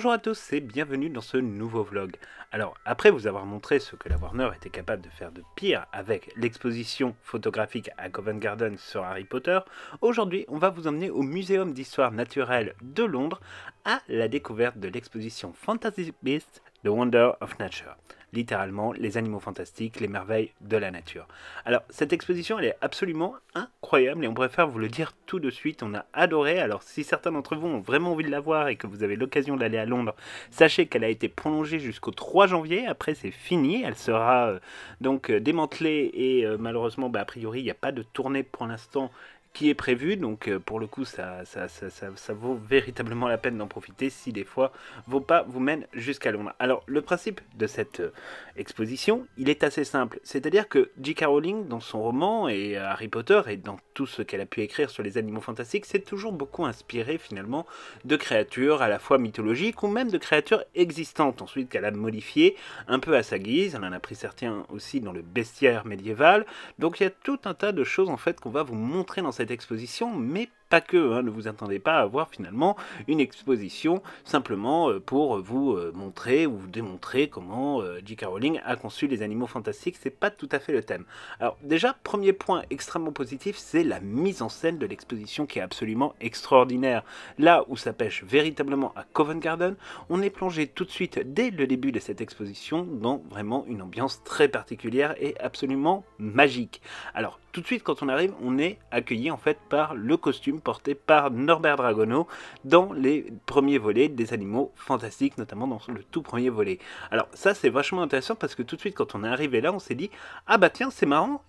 Bonjour à tous et bienvenue dans ce nouveau vlog. Alors, après vous avoir montré ce que la Warner était capable de faire de pire avec l'exposition photographique à Covent Garden sur Harry Potter, aujourd'hui on va vous emmener au Muséum d'histoire naturelle de Londres à la découverte de l'exposition Fantasy Beast, The Wonder of Nature littéralement les animaux fantastiques, les merveilles de la nature. Alors cette exposition elle est absolument incroyable et on préfère vous le dire tout de suite, on a adoré. Alors si certains d'entre vous ont vraiment envie de la voir et que vous avez l'occasion d'aller à Londres, sachez qu'elle a été prolongée jusqu'au 3 janvier, après c'est fini, elle sera euh, donc euh, démantelée et euh, malheureusement bah, a priori il n'y a pas de tournée pour l'instant qui est prévu. Donc euh, pour le coup, ça, ça, ça, ça vaut véritablement la peine d'en profiter si des fois vos pas vous mènent jusqu'à Londres. Alors le principe de cette euh, exposition, il est assez simple. C'est-à-dire que J.K. Rowling, dans son roman, et euh, Harry Potter, et dans tout ce qu'elle a pu écrire sur les animaux fantastiques s'est toujours beaucoup inspiré finalement de créatures à la fois mythologiques ou même de créatures existantes ensuite qu'elle a modifiées un peu à sa guise. Elle en a pris certains aussi dans le bestiaire médiéval. Donc il y a tout un tas de choses en fait qu'on va vous montrer dans cette exposition, mais pas que, hein, ne vous attendez pas à avoir finalement une exposition simplement euh, pour euh, vous euh, montrer ou démontrer comment J.K. Rowling a conçu les animaux fantastiques, c'est pas tout à fait le thème. Alors déjà, premier point extrêmement positif, c'est la mise en scène de l'exposition qui est absolument extraordinaire. Là où ça pêche véritablement à Covent Garden, on est plongé tout de suite dès le début de cette exposition dans vraiment une ambiance très particulière et absolument magique. Alors tout de suite quand on arrive, on est accueilli en fait par le costume porté par Norbert Dragono dans les premiers volets des animaux fantastiques, notamment dans le tout premier volet. Alors ça c'est vachement intéressant parce que tout de suite quand on est arrivé là, on s'est dit ah bah tiens c'est marrant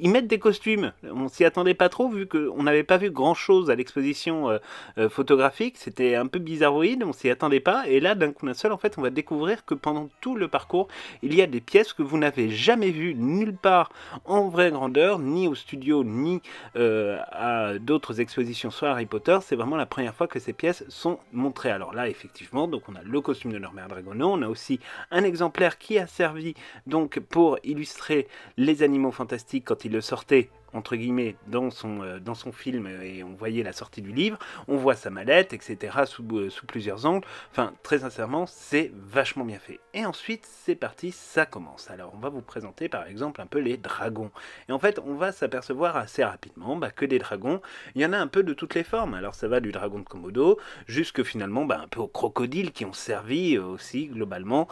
ils mettent des costumes. On s'y attendait pas trop vu qu'on n'avait pas vu grand chose à l'exposition euh, euh, photographique. C'était un peu bizarroïde, on s'y attendait pas. Et là, d'un coup d'un seul, en fait, on va découvrir que pendant tout le parcours, il y a des pièces que vous n'avez jamais vues nulle part en vraie grandeur, ni au studio, ni euh, à d'autres expositions sur Harry Potter. C'est vraiment la première fois que ces pièces sont montrées. Alors là, effectivement, donc on a le costume de leur mère dragonneau, on a aussi un exemplaire qui a servi donc pour illustrer les animaux fantastiques quand ils le sortait entre guillemets, dans son, euh, dans son film et on voyait la sortie du livre, on voit sa mallette, etc., sous, euh, sous plusieurs angles. Enfin, très sincèrement, c'est vachement bien fait. Et ensuite, c'est parti, ça commence. Alors, on va vous présenter par exemple un peu les dragons. Et en fait, on va s'apercevoir assez rapidement bah, que des dragons, il y en a un peu de toutes les formes. Alors, ça va du dragon de Komodo jusque finalement bah, un peu aux crocodiles qui ont servi euh, aussi globalement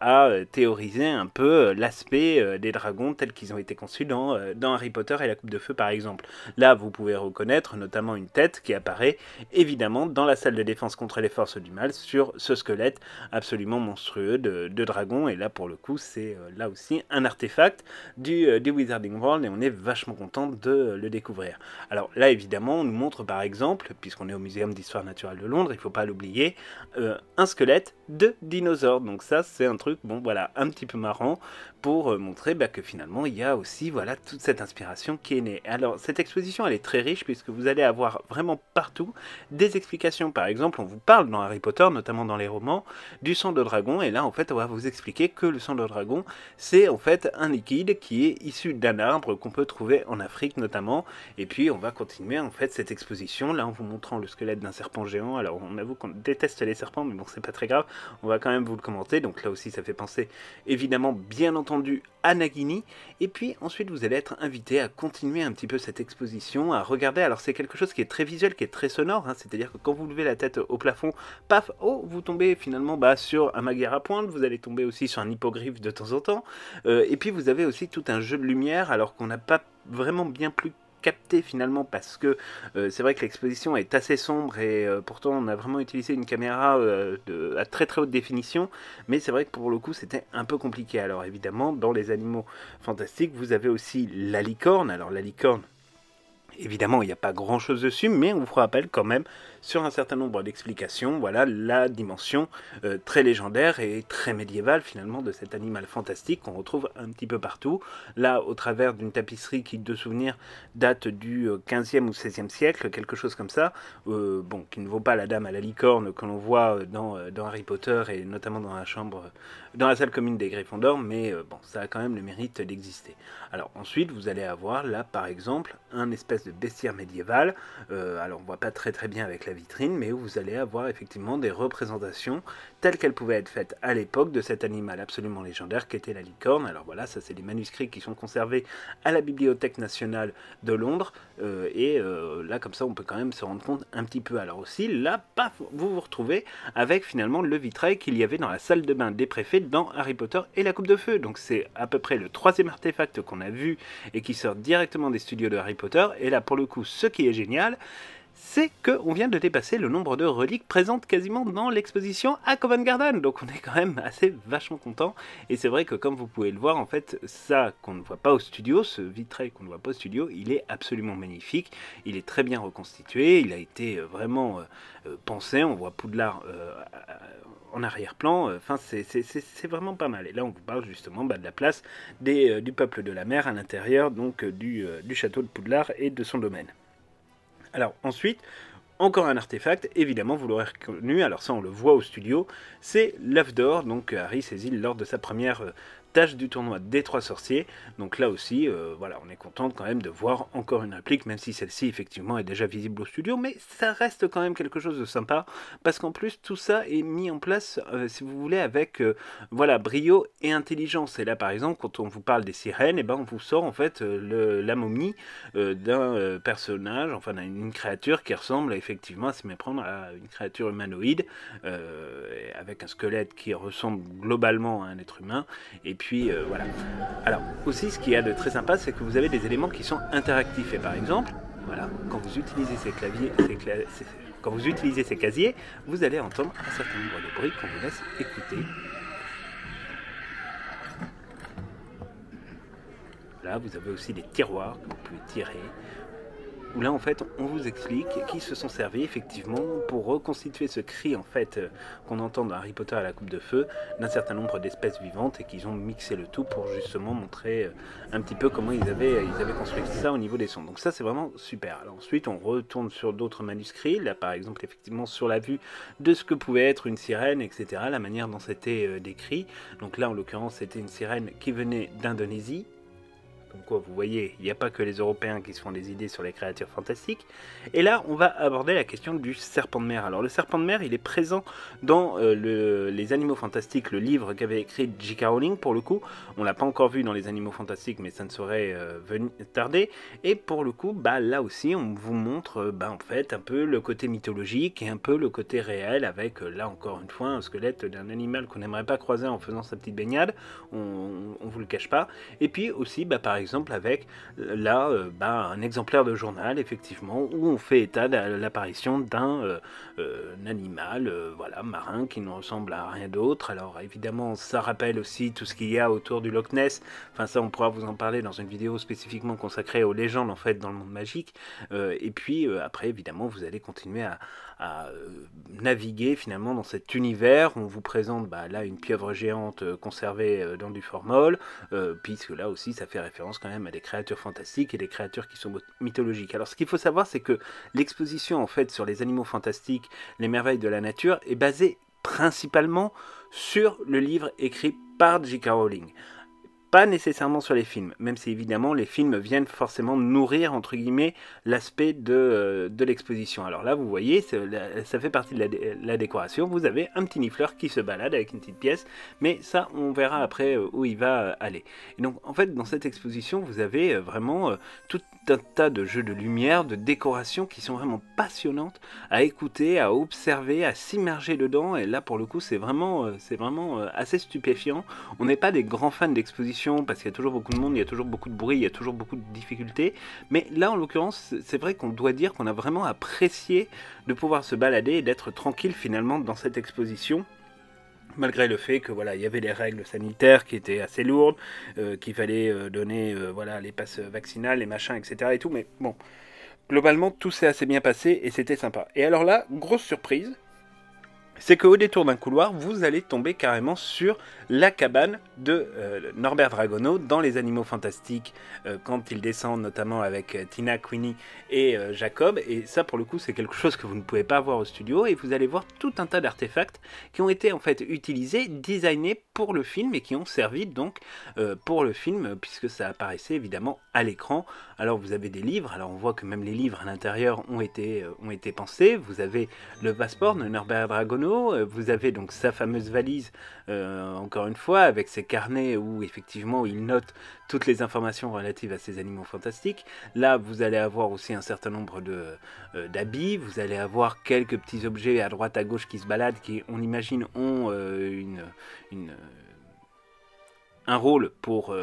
à théoriser un peu l'aspect des dragons tels qu'ils ont été conçus dans, dans Harry Potter et la coupe de feu par exemple. Là, vous pouvez reconnaître notamment une tête qui apparaît évidemment dans la salle de défense contre les forces du mal sur ce squelette absolument monstrueux de, dragon. Et là, pour le coup, c'est euh, là aussi un artefact euh, du, Wizarding World et on est vachement content de le découvrir. Alors là, évidemment, on nous montre par exemple, puisqu'on est au Muséum d'histoire naturelle de Londres, il faut pas l'oublier, euh, un squelette de dinosaure. Donc ça, c'est un truc, bon voilà, un petit peu marrant, pour euh, montrer bah, que finalement il y a aussi voilà toute cette inspiration qui est née. Alors cette exposition elle est très riche puisque vous allez avoir vraiment partout des explications. Par exemple, on vous parle dans Harry Potter, notamment dans les romans, du sang de dragon et là en fait on va vous expliquer que le sang de dragon c'est en fait un liquide qui est issu d'un arbre qu'on peut trouver en Afrique notamment. Et puis on va continuer en fait cette exposition là en vous montrant le squelette d'un serpent géant. Alors on avoue qu'on déteste les serpents mais bon c'est pas très grave, on va quand même vous le commenter. Donc là aussi ça fait penser évidemment bien entendu du à Et puis ensuite, vous allez être invité à continuer un petit peu cette exposition, à regarder. Alors c'est quelque chose qui est très visuel, qui est très sonore. Hein. C'est-à-dire que quand vous levez la tête au plafond, paf, oh, vous tombez finalement bah, sur un maguire à pointe. Vous allez tomber aussi sur un hippogriffe de temps en temps. Euh, et puis vous avez aussi tout un jeu de lumière, alors qu'on n'a pas vraiment bien plus capté finalement parce que euh, c'est vrai que l'exposition est assez sombre et euh, pourtant on a vraiment utilisé une caméra euh, de, à très très haute définition mais c'est vrai que pour le coup c'était un peu compliqué alors évidemment dans les animaux fantastiques vous avez aussi la licorne alors la licorne Évidemment, il n'y a pas grand chose dessus, mais on vous rappelle quand même sur un certain nombre d'explications. Voilà la dimension euh, très légendaire et très médiévale finalement de cet animal fantastique qu'on retrouve un petit peu partout. Là, au travers d'une tapisserie qui, de souvenir, date du 15e euh, ou 16e siècle, quelque chose comme ça, euh, bon, qui ne vaut pas la dame à la licorne que l'on voit dans, Harry Potter et notamment dans la chambre, dans la salle commune des Gryffondors, mais bon, ça a quand même le mérite d'exister. Alors ensuite, vous allez avoir là, par exemple, un espèce de bestiaire médiéval. alors, on voit pas très très bien avec la vitrine, mais où vous allez avoir effectivement des représentations telles qu'elles pouvaient être faites à l'époque de cet animal absolument légendaire qui était la licorne. Alors voilà, ça c'est des manuscrits qui sont conservés à la Bibliothèque nationale de Londres, euh, et euh, là comme ça on peut quand même se rendre compte un petit peu. Alors aussi, là, paf, vous vous retrouvez avec finalement le vitrail qu'il y avait dans la salle de bain des préfets dans Harry Potter et la Coupe de Feu. Donc c'est à peu près le troisième artefact qu'on a vu et qui sort directement des studios de Harry Potter. Et là, pour le coup, ce qui est génial, c'est qu'on vient de dépasser le nombre de reliques présentes quasiment dans l'exposition à Covent Garden. Donc on est quand même assez vachement content. Et c'est vrai que comme vous pouvez le voir, en fait, ça qu'on ne voit pas au studio, ce vitrail qu'on ne voit pas au studio, il est absolument magnifique. Il est très bien reconstitué. Il a été euh, vraiment euh, euh, pensé. On voit Poudlard en arrière-plan. Enfin, c'est vraiment pas mal. Et là, on vous parle justement bah, de la place du peuple de la mer à l'intérieur donc du, du château de Poudlard et de son domaine. Alors ensuite, encore un artefact, évidemment vous l'aurez reconnu, alors ça on le voit au studio, c'est l'œuf d'or, donc Harry saisit lors de sa première euh, tâche du tournoi des trois sorciers. Donc là aussi, euh, voilà, on est content quand même de voir encore une réplique, même si celle-ci effectivement est déjà visible au studio, mais ça reste quand même quelque chose de sympa, parce qu'en plus tout ça est mis en place, euh, si vous voulez, avec euh, voilà brio et intelligence. Et là par exemple, quand on vous parle des sirènes, et eh ben on vous sort en fait le, la momie d'un personnage, enfin d'une créature qui ressemble effectivement à se méprendre à une créature humanoïde, avec un squelette qui ressemble globalement à un être humain, et puis puis euh, voilà. Alors aussi ce qu'il y de très sympa c'est que vous avez des éléments qui sont interactifs et par exemple voilà, quand vous utilisez ces claviers, quand vous utilisez ces casiers, vous allez entendre un certain nombre de bruits qu'on vous laisse écouter. Là, vous avez aussi des tiroirs que vous pouvez tirer où là en fait on vous explique qui se sont servis effectivement pour reconstituer ce cri en fait euh, qu'on entend dans Harry Potter à la coupe de feu d'un certain nombre d'espèces vivantes et qu'ils ont mixé le tout pour justement montrer euh, un petit peu comment ils avaient, ils avaient construit ça au niveau des sons. Donc ça c'est vraiment super. ensuite on retourne sur d'autres manuscrits, là par exemple effectivement sur la vue de ce que pouvait être une sirène, etc. La manière dont c'était euh, décrit. Donc là en l'occurrence c'était une sirène qui venait d'Indonésie quoi, vous voyez, il n'y a pas que les Européens qui se font des idées sur les créatures fantastiques. Et là, on va aborder la question du serpent de mer. Alors, le serpent de mer, il est présent dans euh, le, Les Animaux Fantastiques, le livre qu'avait écrit J.K. Rowling, pour le coup. On l'a pas encore vu dans Les Animaux Fantastiques, mais ça ne saurait euh, tarder. Et pour le coup, bah, là aussi, on vous montre euh, bah, en fait un peu le côté mythologique et un peu le côté réel, avec là encore une fois un squelette d'un animal qu'on n'aimerait pas croiser en faisant sa petite baignade. On, vous le cache pas. Et puis aussi, bah, par exemple, exemple avec euh, là euh, bah, un exemplaire de journal effectivement où on fait état de l'apparition d'un euh, animal voilà marin qui ne ressemble à rien d'autre. Alors évidemment ça rappelle aussi tout ce qu'il y a autour du Loch Ness. Enfin ça on pourra vous en parler dans une vidéo spécifiquement consacrée aux légendes en fait dans le monde magique. et puis après évidemment vous allez continuer à, à euh, naviguer finalement dans cet univers. On vous présente bah, là une pieuvre géante euh, conservée euh, dans du formol, puisque là aussi ça fait référence quand même à des créatures fantastiques et des créatures qui sont mythologiques. Alors ce qu'il faut savoir, c'est que l'exposition en fait sur les animaux fantastiques, les merveilles de la nature, est basée principalement sur le livre écrit par J.K. Rowling nécessairement sur les films, même si évidemment les films viennent forcément nourrir, entre guillemets, l'aspect de, euh, l'exposition. Alors là, vous voyez, ça fait partie de la, décoration, vous avez un petit nifleur qui se balade avec une petite pièce, mais ça, on verra après euh, où il va euh, aller. Et donc, en fait, dans cette exposition, vous avez vraiment toute un tas de jeux de lumière, de décorations qui sont vraiment passionnantes à écouter, à observer, à s'immerger dedans. Et là, pour le coup, c'est vraiment, euh, c'est vraiment euh, assez stupéfiant. On n'est pas des grands fans d'exposition parce qu'il y a toujours beaucoup de monde, il y a toujours beaucoup de bruit, il y a toujours beaucoup de difficultés. Mais là, en l'occurrence, c'est vrai qu'on doit dire qu'on a vraiment apprécié de pouvoir se balader et d'être tranquille finalement dans cette exposition malgré le fait que voilà il y avait des règles sanitaires qui étaient assez lourdes euh, qu'il fallait euh, donner euh, voilà les passes vaccinales les machins etc et tout mais bon globalement tout s'est assez bien passé et c'était sympa et alors là grosse surprise c'est qu'au détour d'un couloir, vous allez tomber carrément sur la cabane de euh, Norbert Dragono dans Les Animaux Fantastiques, euh, quand il descend notamment avec euh, Tina, Queenie et Jacob. Et ça, pour le coup, c'est quelque chose que vous ne pouvez pas voir au studio. Et vous allez voir tout un tas d'artefacts qui ont été en fait utilisés, designés pour le film et qui ont servi donc pour le film, puisque ça apparaissait évidemment à l'écran alors vous avez des livres, alors on voit que même les livres à l'intérieur ont été, euh, ont été pensés. Vous avez le passeport de Norbert Dragono, euh, vous avez donc sa fameuse valise, euh, encore une fois, avec ses carnets où effectivement il note toutes les informations relatives à ces animaux fantastiques. Là, vous allez avoir aussi un certain nombre d'habits, vous allez avoir quelques petits objets à droite à gauche qui se baladent, qui on imagine ont un rôle pour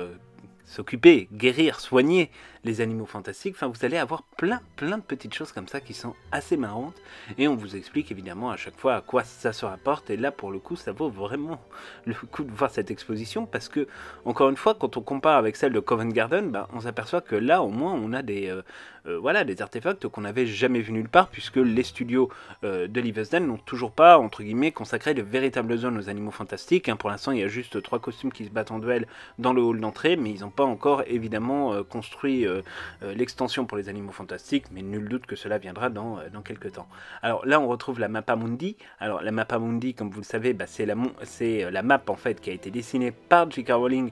s'occuper, guérir, soigner les animaux fantastiques. Enfin, vous allez avoir plein, plein de petites choses comme ça qui sont assez marrantes. Et on vous explique évidemment à chaque fois à quoi ça se rapporte. Et là, pour le coup, ça vaut vraiment le coup de voir cette exposition parce que, encore une fois, quand on compare avec celle de Covent Garden, bah, on s'aperçoit que là, au moins, on a des, euh, euh, voilà, des artefacts qu'on n'avait jamais vu nulle part puisque les studios euh, de Leavesden n'ont toujours pas, entre guillemets, consacré de véritables zones aux animaux fantastiques. Hein, pour l'instant, il y a juste trois costumes qui se battent en duel dans le hall d'entrée, mais ils n'ont pas encore évidemment construit euh, euh, l'extension pour les animaux fantastiques, mais nul doute que cela viendra dans, euh, dans quelques temps. Alors là, on retrouve la Mundi. Alors la Mapamundi, comme vous le savez, bah, c'est la, la, map en fait qui a été dessinée par J.K. Rowling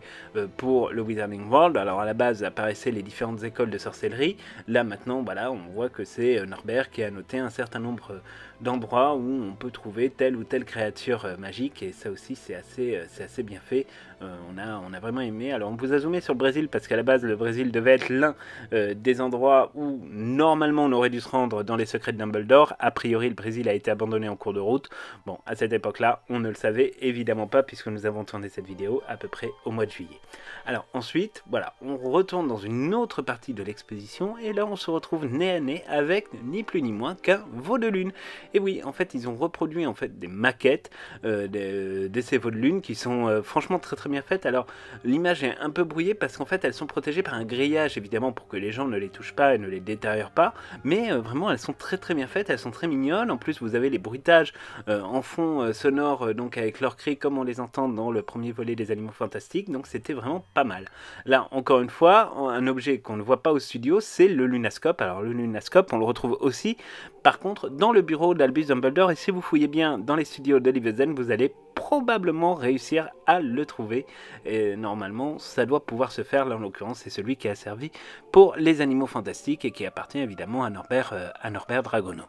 pour le Wizarding World. Alors à la base apparaissaient les différentes écoles de sorcellerie. Là maintenant, voilà, bah, on voit que c'est Norbert qui a noté un certain nombre d'endroits où on peut trouver telle ou telle créature magique et ça aussi c'est assez, c'est assez bien fait. on, a, on a vraiment aimé. Alors on vous a zoomé sur le Brésil parce qu'à la base le Brésil devait être l'un euh, des endroits où normalement on aurait dû se rendre dans les secrets de Dumbledore. A priori, le Brésil a été abandonné en cours de route. Bon, à cette époque-là, on ne le savait évidemment pas puisque nous avons tourné cette vidéo à peu près au mois de juillet. Alors ensuite, voilà, on retourne dans une autre partie de l'exposition et là on se retrouve nez à nez avec ni plus ni moins qu'un veau de lune. Et oui, en fait, ils ont reproduit en fait des maquettes euh, euh, de, ces veaux de lune qui sont franchement très très bien faites. Alors l'image est un peu brouillée parce qu'en fait elles sont protégées par un grillage évidemment pour que les gens ne les touchent pas et ne les détériorent pas, mais euh, vraiment elles sont très très bien faites, elles sont très mignonnes, en plus vous avez les bruitages euh, en fond euh, sonore, donc avec leurs cris comme on les entend dans le premier volet des Animaux Fantastiques, donc c'était vraiment pas mal. Là, encore une fois, un objet qu'on ne voit pas au studio, c'est le lunascope. Alors le lunascope, on le retrouve aussi, par contre, dans le bureau d'Albus Dumbledore, et si vous fouillez bien dans les studios d'olive Zen, vous allez probablement réussir à le trouver. Et normalement, ça doit pouvoir se faire. Là, en l'occurrence, c'est celui qui a servi pour les animaux fantastiques et qui appartient évidemment à Norbert, euh, à Norbert Dragono.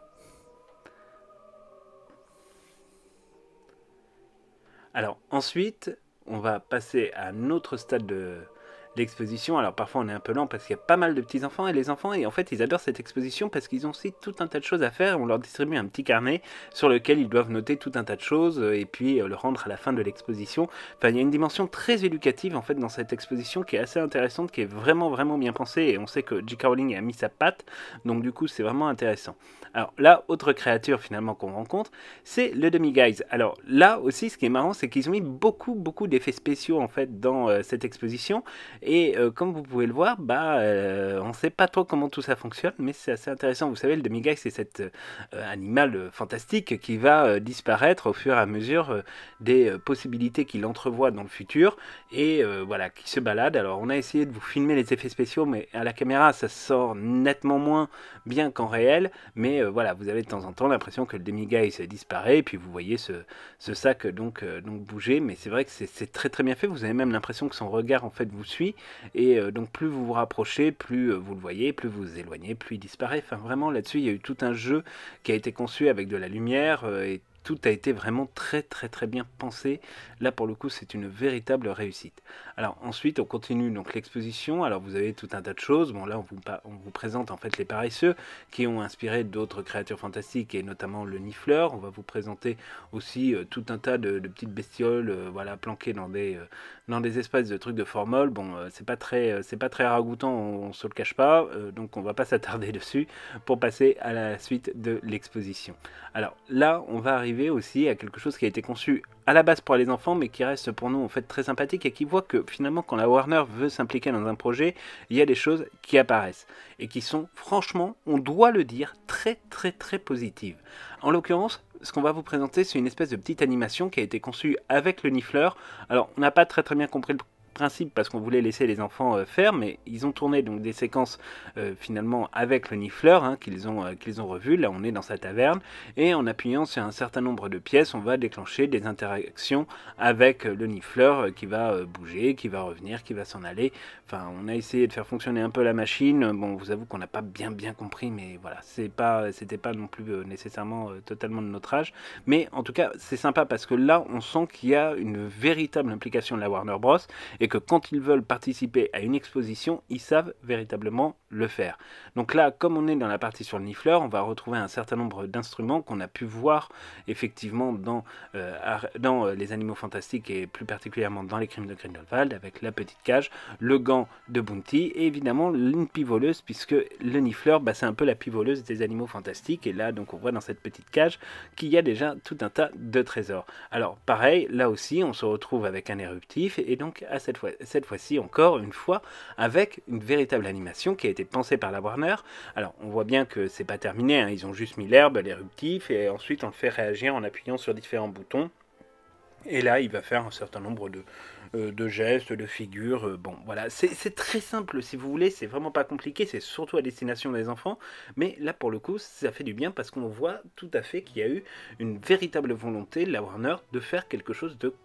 Alors ensuite, on va passer à un autre stade de, l'exposition. Alors parfois on est un peu lent parce qu'il y a pas mal de petits enfants et les enfants et en fait ils adorent cette exposition parce qu'ils ont aussi tout un tas de choses à faire. On leur distribue un petit carnet sur lequel ils doivent noter tout un tas de choses euh, et puis euh, le rendre à la fin de l'exposition. Enfin il y a une dimension très éducative en fait dans cette exposition qui est assez intéressante, qui est vraiment vraiment bien pensée et on sait que J.K. Rowling a mis sa patte donc du coup c'est vraiment intéressant. Alors là autre créature finalement qu'on rencontre c'est le demi guys Alors là aussi ce qui est marrant c'est qu'ils ont mis beaucoup beaucoup d'effets spéciaux en fait dans euh, cette exposition et euh, comme vous pouvez le voir, bah, euh, on ne sait pas trop comment tout ça fonctionne, mais c'est assez intéressant. Vous savez, le demi c'est cet euh, animal fantastique qui va disparaître au fur et à mesure des possibilités qu'il entrevoit dans le futur, et voilà, qui se balade. Alors, on a essayé de vous filmer les effets spéciaux, mais à la caméra, ça sort nettement moins bien qu'en réel, mais voilà, vous avez de temps en temps l'impression que le demi se disparaît, et puis vous voyez ce, sac donc bouger, mais c'est vrai que c'est très très bien fait, vous avez même l'impression que son regard en fait vous suit, et euh, donc plus vous vous rapprochez, plus euh, vous le voyez, plus vous vous éloignez, plus il disparaît. Enfin vraiment là-dessus, il y a eu tout un jeu qui a été conçu avec de la lumière euh, et tout a été vraiment très très très bien pensé. Là pour le coup c'est une véritable réussite. Alors ensuite on continue donc l'exposition. Alors vous avez tout un tas de choses. Bon là on vous, on vous présente en fait les paresseux qui ont inspiré d'autres créatures fantastiques et notamment le nifleur. On va vous présenter aussi euh, tout un tas de, petites bestioles euh, voilà planquées dans des, euh, dans des espaces de trucs de formol. Bon c'est pas très c'est pas très ragoûtant, on, on, se le cache pas. donc on va pas s'attarder dessus pour passer à la suite de l'exposition. Alors là on va arriver aussi à quelque chose qui a été conçu à la base pour les enfants, mais qui reste pour nous en fait très sympathique et qui voit que finalement, quand la Warner veut s'impliquer dans un projet, il y a des choses qui apparaissent et qui sont franchement, on doit le dire, très très très positives. En l'occurrence, ce qu'on va vous présenter, c'est une espèce de petite animation qui a été conçue avec le nifleur. Alors, on n'a pas très très bien compris le principe parce qu'on voulait laisser les enfants euh, faire, mais ils ont tourné donc des séquences euh, finalement avec le nifleur hein, qu'ils ont, euh, qu'ils ont revu. Là, on est dans sa taverne et en appuyant sur un certain nombre de pièces, on va déclencher des interactions avec le nifleur qui va bouger, qui va revenir, qui va s'en aller. Enfin, on a essayé de faire fonctionner un peu la machine. Bon, on vous avoue qu'on n'a pas bien bien compris, mais voilà, c'est pas, c'était pas non plus nécessairement totalement de notre âge, mais en tout cas, c'est sympa parce que là, on sent qu'il y a une véritable implication de la Warner Bros et que quand ils veulent participer à une exposition, ils savent véritablement le faire. Donc là, comme on est dans la partie sur le nifleur, on va retrouver un certain nombre d'instruments qu'on a pu voir effectivement dans, euh, dans euh, Les Animaux Fantastiques et plus particulièrement dans Les Crimes de Grindelwald avec la petite cage, le gant de Bounty et évidemment l'une pivoleuse puisque le nifleur, bah, c'est un peu la pivoleuse des Animaux Fantastiques et là, donc on voit dans cette petite cage qu'il y a déjà tout un tas de trésors. Alors pareil, là aussi, on se retrouve avec un éruptif et donc à cette fois-ci cette fois encore, une fois, avec une véritable animation qui a été pensé par la Warner. Alors, on voit bien que c'est pas terminé, hein. ils ont juste mis l'herbe, l'éruptif, et ensuite on le fait réagir en appuyant sur différents boutons. Et là, il va faire un certain nombre de, euh, gestes, de figures. Euh, bon, voilà, c'est très simple si vous voulez, c'est vraiment pas compliqué, c'est surtout à destination des enfants. Mais là, pour le coup, ça fait du bien parce qu'on voit tout à fait qu'il y a eu une véritable volonté de la Warner de faire quelque chose de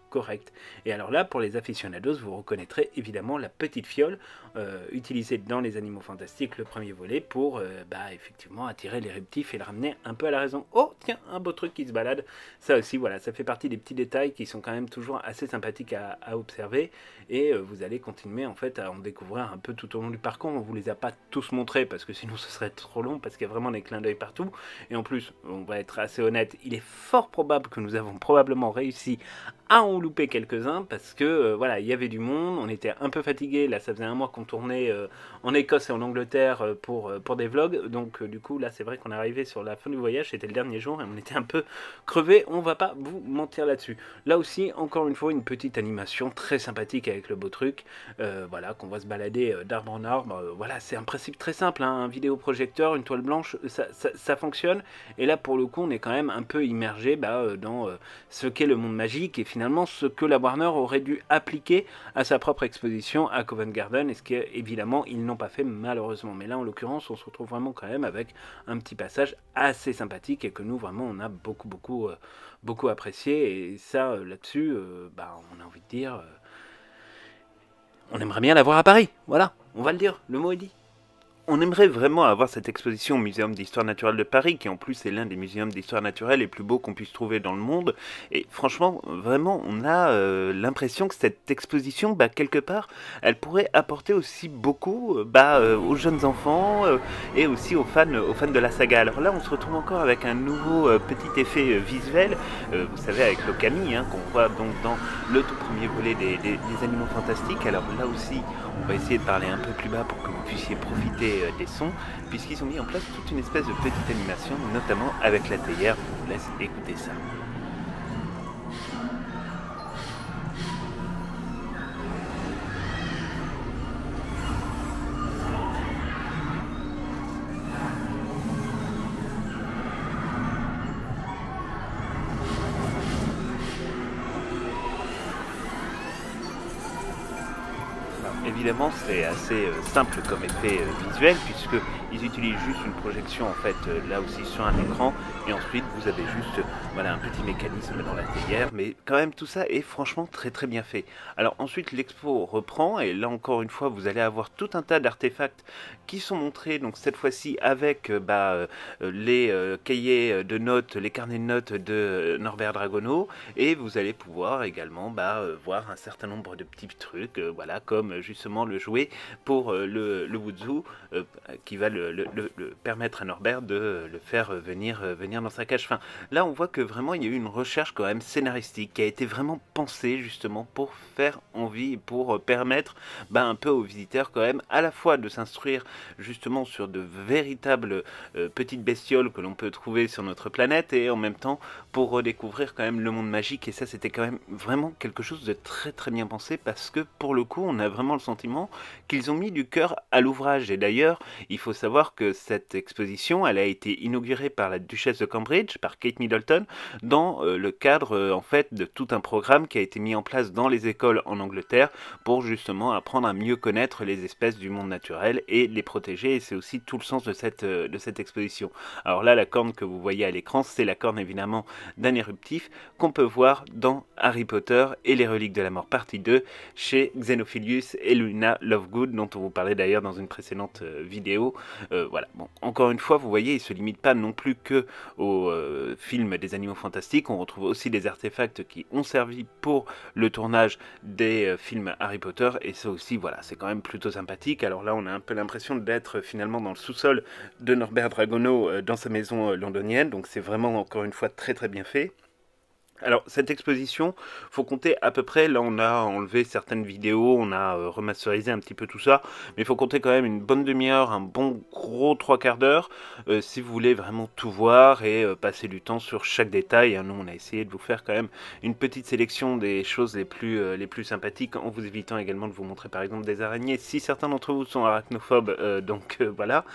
et alors là, pour les aficionados, vous reconnaîtrez évidemment la petite fiole euh, utilisée dans Les Animaux Fantastiques, le premier volet, pour euh, bah, effectivement attirer les reptifs et le ramener un peu à la raison. Oh, tiens, un beau truc qui se balade. Ça aussi, voilà, ça fait partie des petits détails qui sont quand même toujours assez sympathiques à, observer. Et euh, vous allez continuer en fait à en découvrir un peu tout au long du parcours. On ne vous les a pas tous montrés parce que sinon ce serait trop long, parce qu'il y a vraiment des clins d'œil partout. Et en plus, on va être assez honnête, il est fort probable que nous avons probablement réussi à en louper quelques-uns parce que euh, voilà, il y avait du monde, on était un peu fatigué, là ça faisait un mois qu'on tournait euh, en Écosse et en Angleterre euh, pour, pour des vlogs, donc du coup là c'est vrai qu'on est arrivé sur la fin du voyage, c'était le dernier jour et on était un peu crevé, on va pas vous mentir là-dessus. Là aussi, encore une fois, une petite animation très sympathique avec le beau truc, voilà, qu'on voit se balader d'arbre en arbre, voilà, c'est un principe très simple, hein, un vidéoprojecteur, une toile blanche, ça, ça, fonctionne, et là pour le coup on est quand même un peu immergé bah, dans ce qu'est le monde magique et finalement ce que la Warner aurait dû appliquer à sa propre exposition à Covent Garden, et ce qu'évidemment ils n'ont pas fait malheureusement. Mais là en l'occurrence on se retrouve vraiment quand même avec un petit passage assez sympathique et que nous vraiment on a beaucoup beaucoup euh, beaucoup apprécié et ça euh, là-dessus euh, bah, on a envie de dire on aimerait bien la à Paris, voilà, on va le dire, le mot est dit on aimerait vraiment avoir cette exposition au Muséum d'Histoire Naturelle de Paris, qui en plus est l'un des muséums d'histoire naturelle les plus beaux qu'on puisse trouver dans le monde. Et franchement, vraiment, on a euh, l'impression que cette exposition, bah, quelque part, elle pourrait apporter aussi beaucoup euh, bah, euh, aux jeunes enfants et aussi aux fans, aux fans de la saga. Alors là, on se retrouve encore avec un nouveau petit effet visuel, vous savez, avec le Camille, hein, qu'on voit donc dans le tout premier volet des Animaux Fantastiques. Alors là aussi, on va essayer de parler un peu plus bas pour que vous puissiez profiter euh, des sons, puisqu'ils ont mis en place toute une espèce de petite animation, notamment avec la théière. Je vous laisse écouter ça. Euh, simple comme effet euh, visuel puisque ils utilisent juste une projection en fait euh, là aussi sur un écran et ensuite vous avez juste voilà, un petit mécanisme dans la théière, mais quand même tout ça est franchement très très bien fait. Alors ensuite l'expo reprend, et là encore une fois vous allez avoir tout un tas d'artefacts qui sont montrés, donc cette fois-ci avec euh, bah, euh, les euh, cahiers de notes, les carnets de notes de Norbert Dragono, et vous allez pouvoir également bah, voir un certain nombre de petits trucs, voilà, comme justement le jouet pour le, le qui va le, permettre à Norbert de le faire venir, venir dans sa cage. fin. là on voit que vraiment il y a eu une recherche quand même scénaristique qui a été vraiment pensée justement pour faire envie pour euh, permettre bah, un peu aux visiteurs quand même à la fois de s'instruire justement sur de véritables euh, petites bestioles que l'on peut trouver sur notre planète et en même temps pour redécouvrir quand même le monde magique et ça c'était quand même vraiment quelque chose de très très bien pensé parce que pour le coup on a vraiment le sentiment qu'ils ont mis du cœur à l'ouvrage et d'ailleurs il faut savoir que cette exposition elle a été inaugurée par la duchesse de Cambridge par Kate Middleton dans euh, le cadre euh, en fait de tout un programme qui a été mis en place dans les écoles en Angleterre pour justement apprendre à mieux connaître les espèces du monde naturel et les protéger. Et c'est aussi tout le sens de cette, euh, de cette exposition. Alors là, la corne que vous voyez à l'écran, c'est la corne évidemment d'un éruptif qu'on peut voir dans Harry Potter et les reliques de la mort partie 2 chez Xenophilius et Luna Lovegood dont on vous parlait d'ailleurs dans une précédente vidéo. voilà. Bon, encore une fois, vous voyez, il se limite pas non plus que aux films des animaux fantastique On retrouve aussi des artefacts qui ont servi pour le tournage des euh, films Harry Potter. Et ça aussi, voilà, c'est quand même plutôt sympathique. Alors là, on a un peu l'impression d'être euh, finalement dans le sous-sol de Norbert Dragono euh, dans sa maison londonienne. Donc c'est vraiment encore une fois très très bien fait. Alors cette exposition, faut compter à peu près, là on a enlevé certaines vidéos, on a euh, remasterisé un petit peu tout ça, mais il faut compter quand même une bonne demi-heure, un bon gros trois quarts d'heure, euh, si vous voulez vraiment tout voir et euh, passer du temps sur chaque détail. Hein, nous on a essayé de vous faire quand même une petite sélection des choses les plus, les plus sympathiques, en vous évitant également de vous montrer par exemple des araignées, si certains d'entre vous sont arachnophobes, donc voilà.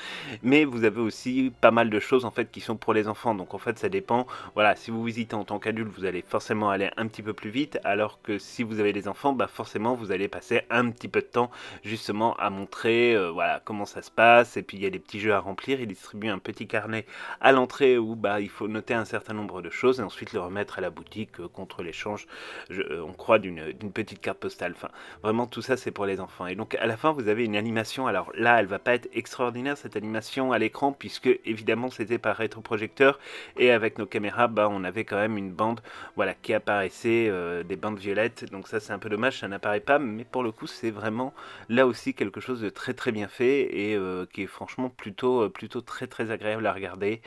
Mais vous avez aussi pas mal de choses en fait qui sont pour les enfants, donc en fait ça dépend, voilà, si vous visitez en tant qu'adulte, vous allez allez forcément aller un petit peu plus vite, alors que si vous avez des enfants, bah forcément vous allez passer un petit peu de temps justement à montrer euh, voilà comment ça se passe, et puis il y a des petits jeux à remplir, il distribue un petit carnet à l'entrée où bah il faut noter un certain nombre de choses et ensuite le remettre à la boutique euh, contre l'échange, euh, on croit d'une petite carte postale. Enfin, vraiment tout ça c'est pour les enfants. Et donc à la fin vous avez une animation. Alors là, elle va pas être extraordinaire cette animation à l'écran puisque évidemment c'était par rétroprojecteur et avec nos caméras, bah on avait quand même une bande voilà, qui apparaissait euh, des bandes violettes. Donc ça c'est un peu dommage, ça n'apparaît pas, mais pour le coup c'est vraiment là aussi quelque chose de très très bien fait et euh, qui est franchement plutôt euh, plutôt très très agréable à regarder.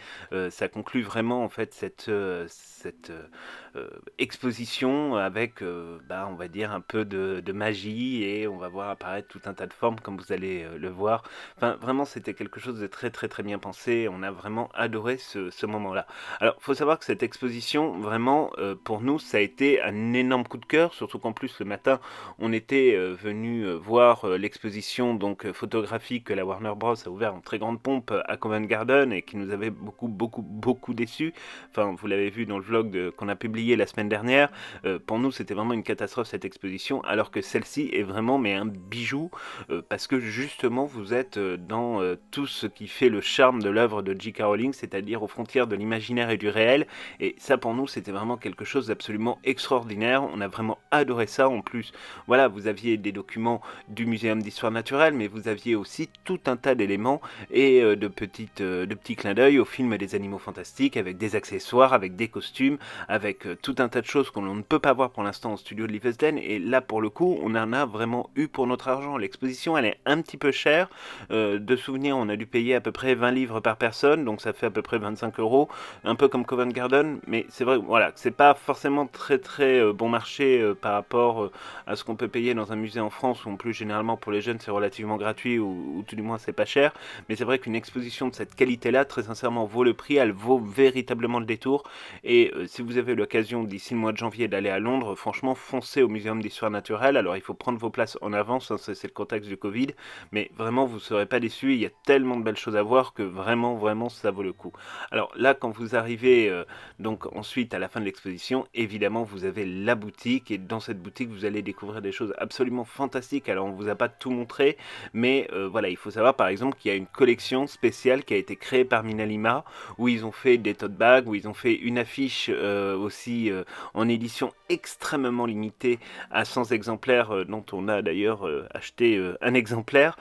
ça conclut vraiment en fait cette cette exposition avec bah, on va dire un peu de, magie et on va voir apparaître tout un tas de formes comme vous allez le voir. Enfin vraiment c'était quelque chose de très très très bien pensé. On a vraiment adoré ce, moment-là. Alors faut savoir que cette exposition vraiment euh, pour nous, ça a été un énorme coup de cœur, surtout qu'en plus le matin, on était euh, venu euh, voir l'exposition donc photographique que la Warner Bros a ouvert en très grande pompe à Covent Garden et qui nous avait beaucoup beaucoup beaucoup déçus. Enfin, vous l'avez vu dans le vlog qu'on a publié la semaine dernière. pour nous, c'était vraiment une catastrophe cette exposition, alors que celle-ci est vraiment mais un bijou parce que justement, vous êtes dans tout ce qui fait le charme de l'œuvre de J.K. Rowling, c'est-à-dire aux frontières de l'imaginaire et du réel. Et ça, pour nous, c'était vraiment quelque chose d'absolument extraordinaire. On a vraiment adoré ça. En plus, voilà, vous aviez des documents du Muséum d'histoire naturelle, mais vous aviez aussi tout un tas d'éléments et euh, de, petites, euh, de petits clins d'œil au film des animaux fantastiques avec des accessoires, avec des costumes, avec euh, tout un tas de choses qu'on ne peut pas voir pour l'instant au studio de Livesden Et là, pour le coup, on en a vraiment eu pour notre argent. L'exposition, elle est un petit peu chère. de souvenirs, on a dû payer à peu près 20 livres par personne, donc ça fait à peu près 25 euros, un peu comme Covent Garden, mais c'est vrai, voilà, c'est pas forcément très très euh, bon marché euh, par rapport euh, à ce qu'on peut payer dans un musée en France, où en plus généralement pour les jeunes c'est relativement gratuit ou, tout du moins c'est pas cher. Mais c'est vrai qu'une exposition de cette qualité-là, très sincèrement, vaut le prix, elle vaut véritablement le détour. Et si vous avez l'occasion d'ici le mois de janvier d'aller à Londres, franchement, foncez au Muséum d'Histoire Naturelle. Alors il faut prendre vos places en avance, hein, c'est le contexte du Covid, mais vraiment vous serez pas déçu Il y a tellement de belles choses à voir que vraiment, vraiment ça vaut le coup. Alors là, quand vous arrivez donc ensuite à la fin de l'exposition, Évidemment, vous avez la boutique et dans cette boutique, vous allez découvrir des choses absolument fantastiques. Alors, on vous a pas tout montré, mais euh, voilà, il faut savoir par exemple qu'il y a une collection spéciale qui a été créée par Minalima où ils ont fait des tote bags, où ils ont fait une affiche euh, aussi euh, en édition extrêmement limité à 100 exemplaires euh, dont on a d'ailleurs euh, acheté euh, un exemplaire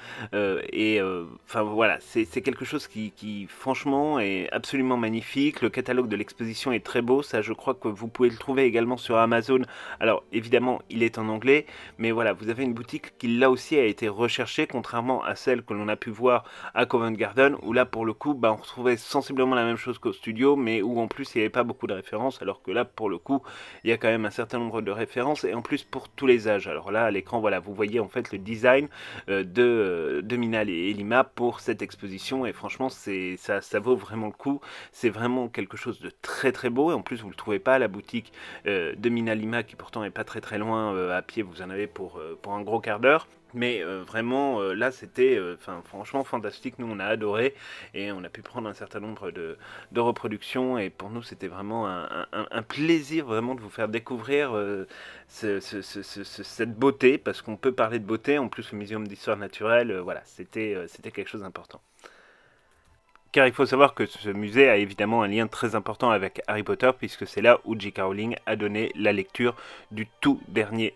et enfin voilà c'est quelque chose qui, franchement est absolument magnifique le catalogue de l'exposition est très beau ça je crois que vous pouvez le trouver également sur Amazon alors évidemment il est en anglais mais voilà vous avez une boutique qui là aussi a été recherchée contrairement à celle que l'on a pu voir à Covent Garden où là pour le coup bah, on retrouvait sensiblement la même chose qu'au studio mais où en plus il n'y avait pas beaucoup de références alors que là pour le coup il y a quand même un certain nombre de références et en plus pour tous les âges. Alors là, à l'écran, voilà, vous voyez en fait le design euh, euh, de, Minal et Lima pour cette exposition et franchement, c'est ça, ça vaut vraiment le coup. C'est vraiment quelque chose de très très beau et en plus, vous le trouvez pas à la boutique euh, de Lima qui pourtant est pas très très loin à pied, vous en avez pour, pour un gros quart d'heure. Mais euh, vraiment, euh, là, c'était euh, franchement fantastique. Nous, on a adoré et on a pu prendre un certain nombre de, reproductions. Et pour nous, c'était vraiment un, plaisir vraiment de vous faire découvrir cette beauté, parce qu'on peut parler de beauté. En plus, le Muséum d'histoire naturelle, voilà, c'était quelque chose d'important car il faut savoir que ce musée a évidemment un lien très important avec Harry Potter, puisque c'est là où J.K. Rowling a donné la lecture du tout dernier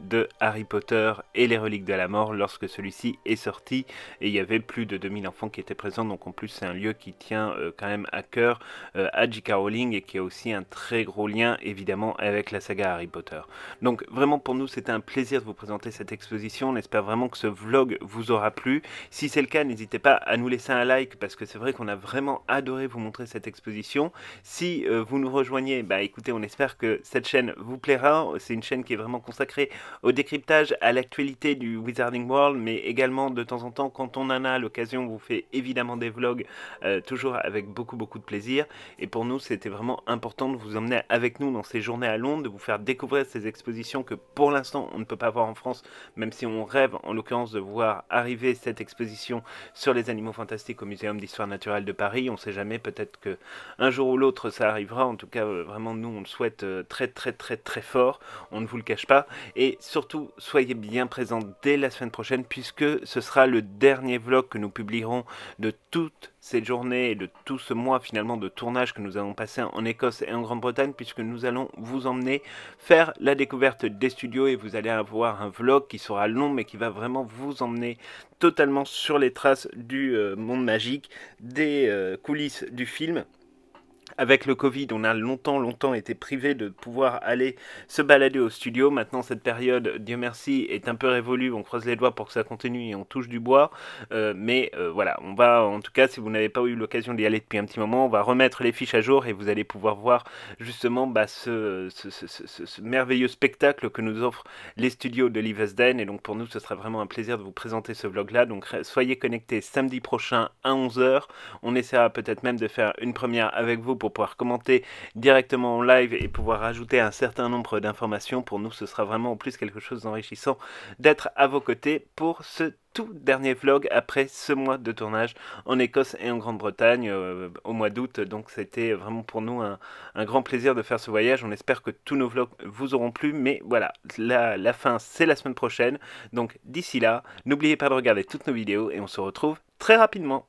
de Harry Potter et les reliques de la mort lorsque celui-ci est sorti et il y avait plus de 2000 enfants qui étaient présents donc en plus c'est un lieu qui tient euh, quand même à cœur euh, à J.K. Rowling et qui a aussi un très gros lien évidemment avec la saga Harry Potter. Donc vraiment pour nous c'était un plaisir de vous présenter cette exposition, on espère vraiment que ce vlog vous aura plu. Si c'est le cas n'hésitez pas à nous laisser un like parce que c'est vrai qu'on a vraiment adoré vous montrer cette exposition. Si euh, vous nous rejoignez, bah écoutez on espère que cette chaîne vous plaira, c'est une chaîne qui est vraiment consacrée au décryptage, à l'actualité du Wizarding World, mais également de temps en temps, quand on en a l'occasion, on vous fait évidemment des vlogs, euh, toujours avec beaucoup beaucoup de plaisir. Et pour nous, c'était vraiment important de vous emmener avec nous dans ces journées à Londres, de vous faire découvrir ces expositions que pour l'instant on ne peut pas voir en France, même si on rêve en l'occurrence de voir arriver cette exposition sur les animaux fantastiques au Muséum d'Histoire Naturelle de Paris. On ne sait jamais, peut-être que un jour ou l'autre ça arrivera. En tout cas, euh, vraiment nous on le souhaite euh, très très très très fort. On ne vous le cache pas. Et surtout, soyez bien présents dès la semaine prochaine puisque ce sera le dernier vlog que nous publierons de toutes ces journées et de tout ce mois finalement de tournage que nous allons passer en Écosse et en Grande-Bretagne puisque nous allons vous emmener faire la découverte des studios et vous allez avoir un vlog qui sera long mais qui va vraiment vous emmener totalement sur les traces du euh, monde magique, des euh, coulisses du film. Avec le Covid, on a longtemps, longtemps été privé de pouvoir aller se balader au studio. Maintenant, cette période, Dieu merci, est un peu révolue. On croise les doigts pour que ça continue et on touche du bois. Euh, mais euh, voilà, on va, en tout cas, si vous n'avez pas eu l'occasion d'y aller depuis un petit moment, on va remettre les fiches à jour et vous allez pouvoir voir justement bah, ce, merveilleux spectacle que nous offrent les studios de Livesden. Et donc, pour nous, ce sera vraiment un plaisir de vous présenter ce vlog-là. Donc, soyez connectés samedi prochain à 11h. On essaiera peut-être même de faire une première avec vous pour pouvoir commenter directement en live et pouvoir ajouter un certain nombre d'informations. Pour nous, ce sera vraiment en plus quelque chose d'enrichissant d'être à vos côtés pour ce tout dernier vlog après ce mois de tournage en Écosse et en Grande-Bretagne euh, au mois d'août. Donc c'était vraiment pour nous un, grand plaisir de faire ce voyage. On espère que tous nos vlogs vous auront plu. Mais voilà, la fin c'est la semaine prochaine. Donc d'ici là, n'oubliez pas de regarder toutes nos vidéos et on se retrouve très rapidement.